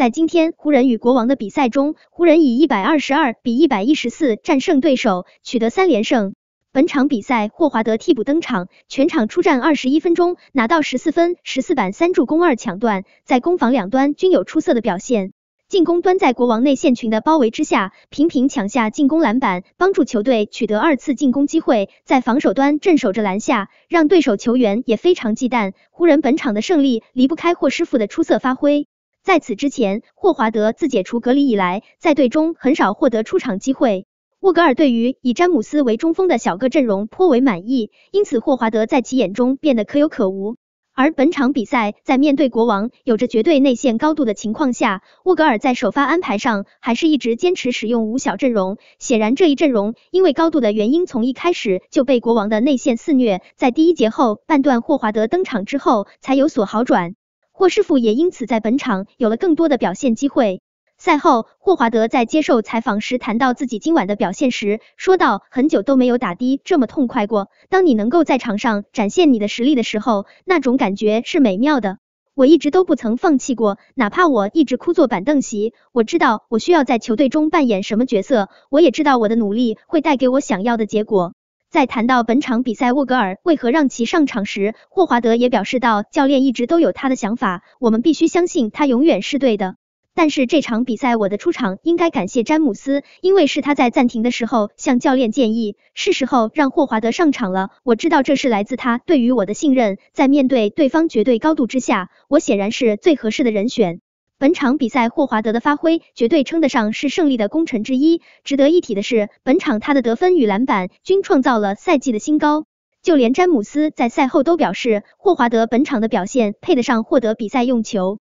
在今天湖人与国王的比赛中，湖人以一百二十二比一百一十四战胜对手，取得三连胜。本场比赛霍华德替补登场，全场出战二十一分钟，拿到十四分、十四板、三助攻、二抢断，在攻防两端均有出色的表现。进攻端在国王内线群的包围之下，频频抢下进攻篮板，帮助球队取得二次进攻机会；在防守端镇守着篮下，让对手球员也非常忌惮。湖人本场的胜利离不开霍师傅的出色发挥。在此之前，霍华德自解除隔离以来，在队中很少获得出场机会。沃格尔对于以詹姆斯为中锋的小个阵容颇为满意，因此霍华德在其眼中变得可有可无。而本场比赛在面对国王有着绝对内线高度的情况下，沃格尔在首发安排上还是一直坚持使用五小阵容。显然，这一阵容因为高度的原因，从一开始就被国王的内线肆虐。在第一节后半段，霍华德登场之后才有所好转。霍师傅也因此在本场有了更多的表现机会。赛后，霍华德在接受采访时谈到自己今晚的表现时，说道：“很久都没有打的这么痛快过。当你能够在场上展现你的实力的时候，那种感觉是美妙的。我一直都不曾放弃过，哪怕我一直枯坐板凳席。我知道我需要在球队中扮演什么角色，我也知道我的努力会带给我想要的结果。”在谈到本场比赛沃格尔为何让其上场时，霍华德也表示道：“教练一直都有他的想法，我们必须相信他永远是对的。但是这场比赛我的出场应该感谢詹姆斯，因为是他在暂停的时候向教练建议，是时候让霍华德上场了。我知道这是来自他对于我的信任，在面对对方绝对高度之下，我显然是最合适的人选。”本场比赛霍华德的发挥绝对称得上是胜利的功臣之一。值得一提的是，本场他的得分与篮板均创造了赛季的新高。就连詹姆斯在赛后都表示，霍华德本场的表现配得上获得比赛用球。